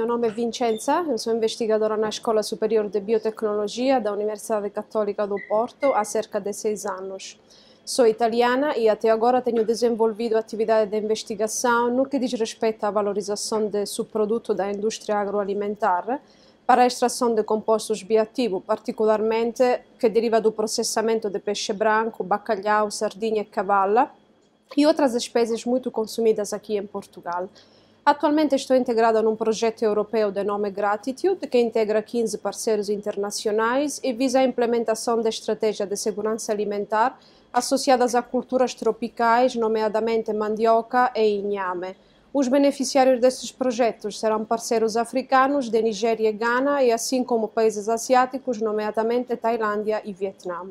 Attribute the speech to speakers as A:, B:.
A: meu nome é Vincenza, Sou investigadora na Escola Superior de Biotecnologia da Universidade Católica do Porto há cerca de seis anos. Sou italiana e até agora tenho desenvolvido atividade de investigação no que diz respeito à valorização de subproduto da indústria agroalimentar para a extração de compostos bioativos, particularmente que deriva do processamento de peixe branco, bacalhau, sardinha e cavala e outras espécies muito consumidas aqui em Portugal. Atualmente estou integrada a um projeto europeu de nome Gratitude, que integra 15 parceiros internacionais e visa a implementação da estratégia de segurança alimentar associadas a culturas tropicais, nomeadamente mandioca e inhame. Os beneficiários destes projetos serão parceiros africanos de Nigéria e Gana, e assim como países asiáticos, nomeadamente Tailândia e Vietnã.